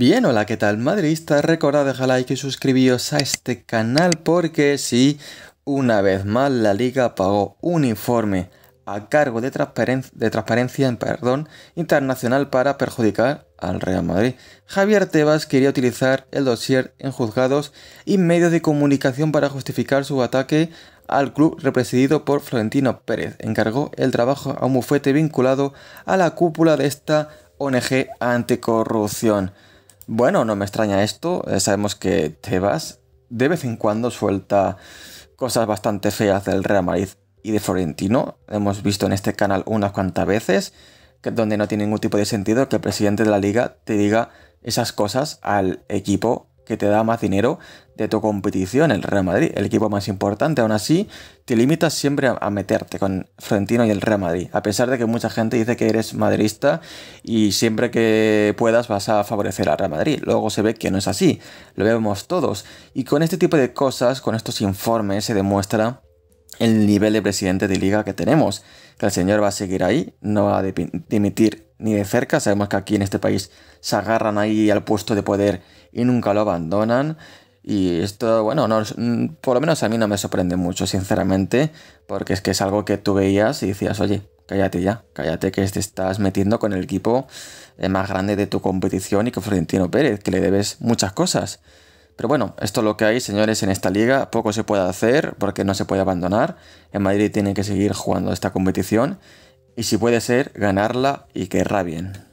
Bien, hola, ¿qué tal madridistas? Recordad dejar like y suscribíos a este canal porque si una vez más la liga pagó un informe a cargo de, transparencia perdón, internacional para perjudicar al Real Madrid. Javier Tebas quería utilizar el dossier en juzgados y medios de comunicación para justificar su ataque al club represidido por Florentino Pérez. Encargó el trabajo a un bufete vinculado a la cúpula de esta ONG anticorrupción bueno, no me extraña esto, eh, sabemos que Tebas de vez en cuando suelta cosas bastante feas del Real Madrid y de Florentino. Hemos visto en este canal unas cuantas veces que, donde no tiene ningún tipo de sentido que el presidente de la liga te diga esas cosas al equipo que te da más dinero de tu competición, el Real Madrid, el equipo más importante. Aún así, te limitas siempre a, meterte con Frentino y el Real Madrid, a pesar de que mucha gente dice que eres madridista y siempre que puedas vas a favorecer al Real Madrid. Luego se ve que no es así, lo vemos todos. Y con este tipo de cosas, con estos informes, se demuestra el nivel de presidente de liga que tenemos, que el señor va a seguir ahí, no va a dimitir ni de cerca. Sabemos que aquí en este país se agarran ahí al puesto de poder y nunca lo abandonan. Y esto, bueno, por lo menos a mí no me sorprende mucho, sinceramente, porque es que es algo que tú veías y decías, oye, cállate ya, cállate que te estás metiendo con el equipo eh, más grande de tu competición y que Florentino Pérez, que le debes muchas cosas. Pero bueno, esto es lo que hay, señores, en esta liga. Poco se puede hacer porque no se puede abandonar. En Madrid tienen que seguir jugando esta competición y si puede ser, ganarla y querrá bien.